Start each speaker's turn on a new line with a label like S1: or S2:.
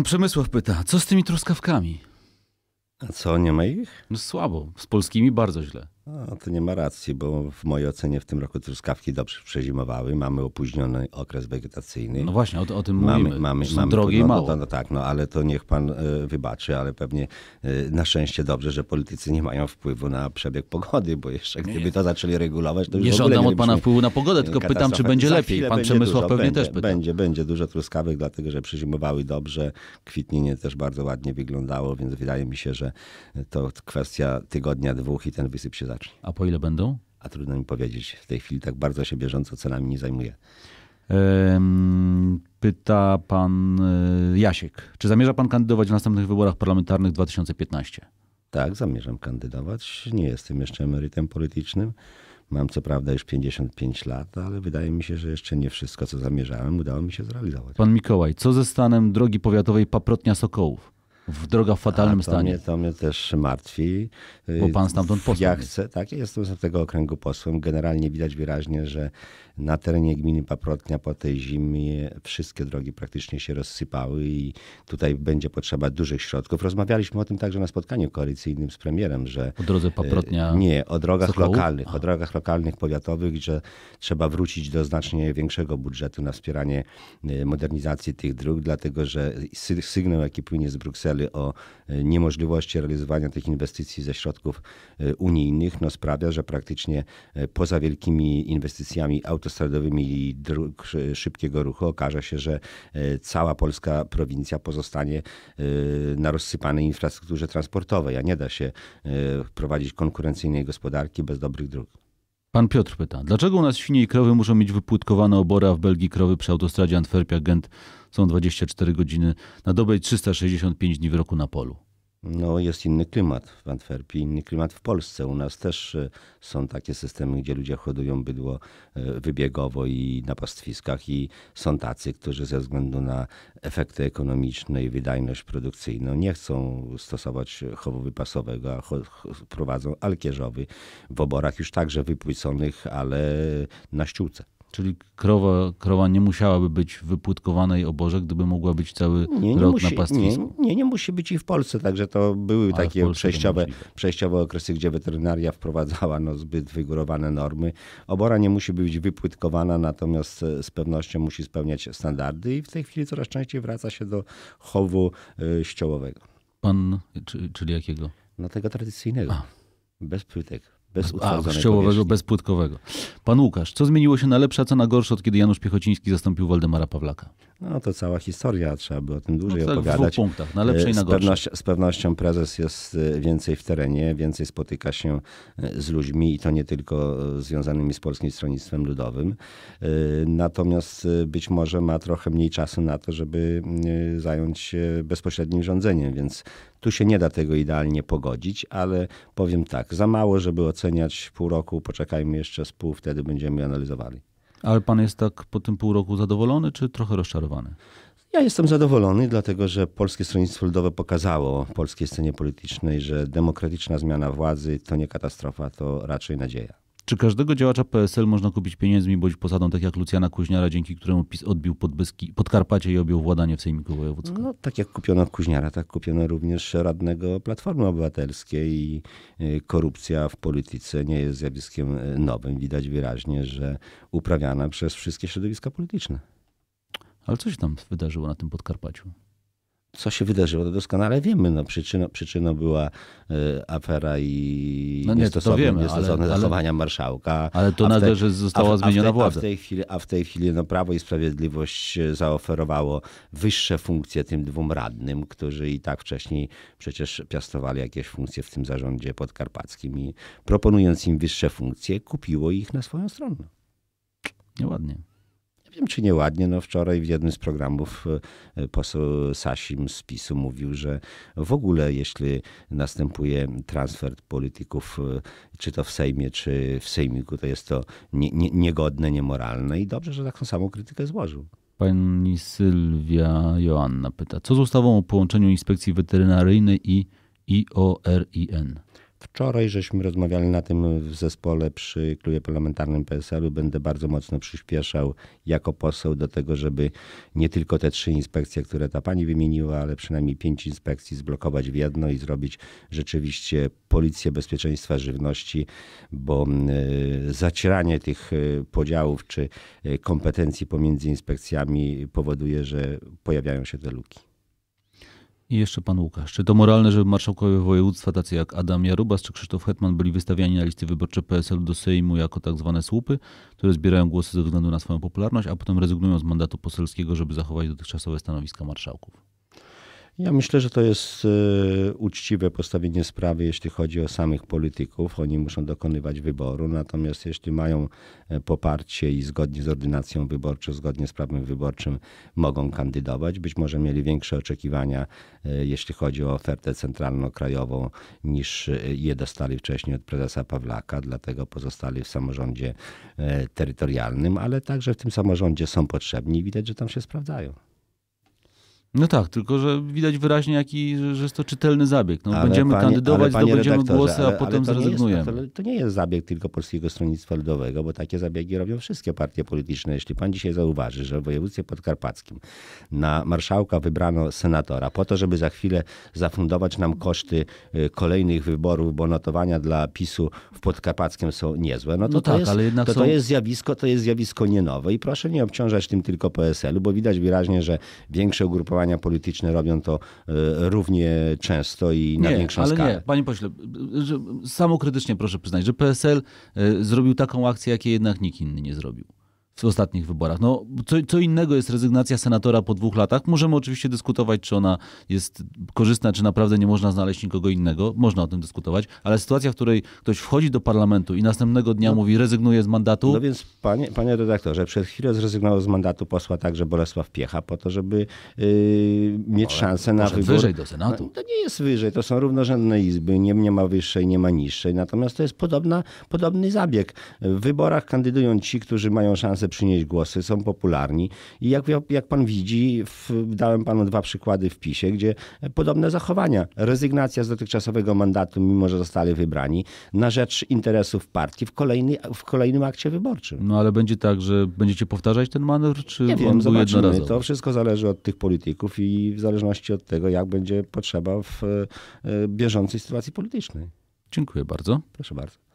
S1: Pan Przemysław pyta, co z tymi truskawkami? A co, nie ma ich? No słabo. Z polskimi bardzo źle. No, to nie ma racji, bo w mojej ocenie w tym roku truskawki dobrze przezimowały. Mamy opóźniony okres wegetacyjny. No właśnie, o, o tym mamy, mówimy. Mamy, Są mamy drogie no, i no, mało. No, no, tak, no ale to niech pan y, wybaczy, ale pewnie y, na szczęście dobrze, że politycy nie mają wpływu na przebieg pogody, bo jeszcze gdyby nie, to zaczęli regulować, to już Nie żądam od pana wpływu
S2: na pogodę, e, tylko pytam, czy będzie lepiej. Pan będzie Przemysław dużo, pewnie będzie, też pyta.
S1: Będzie, będzie dużo truskawek, dlatego że przezimowały dobrze. Kwitnienie też bardzo ładnie wyglądało, więc wydaje mi się, że to kwestia tygodnia, dwóch i ten wysyp się zacznie a po ile będą? A trudno mi powiedzieć. W tej chwili tak bardzo się bieżąco cenami nie zajmuję. Pyta pan e,
S2: Jasiek. Czy zamierza pan kandydować w następnych wyborach parlamentarnych 2015?
S1: Tak, zamierzam kandydować. Nie jestem jeszcze emerytem politycznym. Mam co prawda już 55 lat, ale wydaje mi się, że jeszcze nie wszystko, co zamierzałem, udało mi się zrealizować. Pan Mikołaj, co ze stanem drogi powiatowej Paprotnia Sokołów? w droga w fatalnym to stanie. Mnie, to mnie też martwi. Bo pan stamtąd posłem. Ja chcę, tak, jestem z tego okręgu posłem. Generalnie widać wyraźnie, że na terenie gminy Paprotnia po tej zimie wszystkie drogi praktycznie się rozsypały i tutaj będzie potrzeba dużych środków. Rozmawialiśmy o tym także na spotkaniu koalicyjnym z premierem, że... O drodze e, Paprotnia... Nie, o drogach Sokołów? lokalnych, Aha. o drogach lokalnych, powiatowych, że trzeba wrócić do znacznie większego budżetu na wspieranie e, modernizacji tych dróg, dlatego że sygnał, jaki płynie z Brukseli o e, niemożliwości realizowania tych inwestycji ze środków e, unijnych no sprawia, że praktycznie e, poza wielkimi inwestycjami autostradowymi i dróg szybkiego ruchu okaże się, że cała polska prowincja pozostanie na rozsypanej infrastrukturze transportowej, a nie da się prowadzić konkurencyjnej gospodarki bez dobrych dróg. Pan Piotr pyta,
S2: dlaczego u nas świnie i krowy muszą mieć obory, a w Belgii krowy przy autostradzie Antwerpia-Gent są 24 godziny
S1: na dobę i 365 dni w roku na polu. No, jest inny klimat w Antwerpii, inny klimat w Polsce. U nas też e, są takie systemy, gdzie ludzie hodują bydło e, wybiegowo i na pastwiskach i są tacy, którzy ze względu na efekty ekonomiczne i wydajność produkcyjną nie chcą stosować chowu wypasowego, a prowadzą alkierzowy w oborach już także wypłyconych, ale na ściółce. Czyli
S2: krowa, krowa nie musiałaby być w i oborze, gdyby mogła być cały nie, nie rok musi, na pastwisku?
S1: Nie, nie, nie musi być i w Polsce, także to były Ale takie przejściowe, przejściowe okresy, gdzie weterynaria wprowadzała no, zbyt wygórowane normy. Obora nie musi być wypłytkowana, natomiast e, z pewnością musi spełniać standardy i w tej chwili coraz częściej wraca się do chowu e, ściołowego. Pan, czyli jakiego? No tego tradycyjnego, A. bez płytek. Bez utwardzonej A,
S2: bezpłytkowego. Pan Łukasz, co zmieniło się na lepsze, a co na gorsze, od kiedy Janusz Piechociński zastąpił Waldemara Pawlaka?
S1: No to cała historia, trzeba by o tym no, dłużej no, tak opowiadać. W dwóch punktach, na lepsze i e, na gorsze. Z, pewnością, z pewnością prezes jest e, więcej w terenie, więcej spotyka się e, z ludźmi i to nie tylko związanymi z Polskim Stronnictwem Ludowym. Natomiast być może ma trochę mniej czasu na to, żeby zająć się bezpośrednim rządzeniem, więc tu się nie da tego idealnie pogodzić, ale powiem tak, za mało, żeby oceniać pół roku, poczekajmy jeszcze z pół, wtedy będziemy analizowali.
S2: Ale pan jest tak po tym pół roku zadowolony, czy trochę rozczarowany?
S1: Ja jestem zadowolony, dlatego że Polskie Stronnictwo Ludowe pokazało polskiej scenie politycznej, że demokratyczna zmiana władzy to nie katastrofa, to raczej nadzieja.
S2: Czy każdego działacza PSL można kupić pieniędzmi bądź posadą, tak jak Lucjana Kuźniara, dzięki któremu PiS odbił podbyski Podkarpacie i objął władanie w Sejmiku Wojewódzkim? No,
S1: tak jak kupiono Kuźniara, tak kupiono również radnego Platformy Obywatelskiej i y, korupcja w polityce nie jest zjawiskiem y, nowym. Widać wyraźnie, że uprawiana przez wszystkie środowiska polityczne. Ale co się tam wydarzyło na tym Podkarpaciu? co się wydarzyło, to doskonale wiemy. No, przyczyną, przyczyną była y, afera i no nie, niestosowne, wiemy, niestosowne ale, zachowania ale, marszałka. Ale to należy, że została a, zmieniona a władza. A w, tej chwili, a w tej chwili no, Prawo i Sprawiedliwość e, zaoferowało wyższe funkcje tym dwóm radnym, którzy i tak wcześniej przecież piastowali jakieś funkcje w tym zarządzie podkarpackim i proponując im wyższe funkcje, kupiło ich na swoją stronę. Nieładnie nie wiem czy nieładnie, no wczoraj w jednym z programów e, e, poseł Sasim z PiSu mówił, że w ogóle jeśli następuje transfer polityków, e, czy to w Sejmie, czy w Sejmiku, to jest to nie, nie, niegodne, niemoralne i dobrze, że taką samą krytykę złożył.
S2: Pani Sylwia Joanna pyta, co z ustawą o połączeniu inspekcji weterynaryjnej i IORIN?
S1: Wczoraj żeśmy rozmawiali na tym w zespole przy klubie parlamentarnym PSL-u. Będę bardzo mocno przyspieszał jako poseł do tego, żeby nie tylko te trzy inspekcje, które ta pani wymieniła, ale przynajmniej pięć inspekcji zblokować w jedno i zrobić rzeczywiście policję bezpieczeństwa żywności, bo e, zacieranie tych e, podziałów czy e, kompetencji pomiędzy inspekcjami powoduje, że pojawiają się te luki.
S2: I jeszcze pan Łukasz. Czy to moralne, żeby marszałkowie województwa tacy jak Adam Jarubas czy Krzysztof Hetman byli wystawiani na listy wyborcze PSL do Sejmu jako tak zwane słupy, które zbierają głosy ze względu na swoją popularność, a potem rezygnują z mandatu poselskiego, żeby zachować dotychczasowe stanowiska marszałków?
S1: Ja myślę, że to jest e, uczciwe postawienie sprawy, jeśli chodzi o samych polityków. Oni muszą dokonywać wyboru, natomiast jeśli mają e, poparcie i zgodnie z ordynacją wyborczą, zgodnie z prawem wyborczym mogą kandydować. Być może mieli większe oczekiwania, e, jeśli chodzi o ofertę centralno-krajową, niż je dostali wcześniej od prezesa Pawlaka, dlatego pozostali w samorządzie terytorialnym, ale także w tym samorządzie są potrzebni i widać, że tam się sprawdzają. No tak, tylko
S2: że widać wyraźnie, jaki, że jest to czytelny zabieg. No, będziemy panie, kandydować, zdobędziemy głosy, a potem to zrezygnujemy. Nie
S1: jest, to, to, nie jest zabieg tylko Polskiego Stronnictwa Ludowego, bo takie zabiegi robią wszystkie partie polityczne. Jeśli pan dzisiaj zauważy, że w województwie podkarpackim na marszałka wybrano senatora po to, żeby za chwilę zafundować nam koszty y, kolejnych wyborów, bo notowania dla PiSu w podkarpackim są niezłe, no to, no to, tak, jest, ale jednak to, są... to jest zjawisko, to jest zjawisko nie nowe i proszę nie obciążać tym tylko PSL-u, bo widać wyraźnie, że większe ugrupowania działania polityczne robią to e, równie często i na nie, większą ale skalę. Nie,
S2: panie pośle, samokrytycznie proszę przyznać, że PSL e, zrobił taką akcję, jakiej jednak nikt inny nie zrobił w ostatnich wyborach. No, co, co innego jest rezygnacja senatora po dwóch latach. Możemy oczywiście dyskutować, czy ona jest korzystna, czy naprawdę nie można znaleźć nikogo innego. Można o tym dyskutować, ale sytuacja, w której ktoś wchodzi do parlamentu i następnego dnia no, mówi, rezygnuje z mandatu. No
S1: więc, panie, panie redaktorze, przed chwilą zrezygnował z mandatu posła także Bolesław Piecha po to, żeby yy, mieć ale szansę na wybór. wyżej do Senatu. No, to nie jest wyżej, to są równorzędne izby. Nie, nie ma wyższej, nie ma niższej. Natomiast to jest podobna, podobny zabieg. W wyborach kandydują ci, którzy mają szansę przynieść głosy, są popularni. I jak, jak pan widzi, w, dałem panu dwa przykłady w PiSie, gdzie podobne zachowania. Rezygnacja z dotychczasowego mandatu, mimo że zostali wybrani, na rzecz interesów partii w, kolejny, w kolejnym akcie wyborczym. No ale będzie tak, że
S2: będziecie powtarzać ten manewr, czy
S1: Nie wiem, zobaczymy. Jednorazowy? To wszystko zależy od tych polityków i w zależności od tego, jak będzie potrzeba w e, e, bieżącej sytuacji politycznej. Dziękuję
S2: bardzo. Proszę bardzo.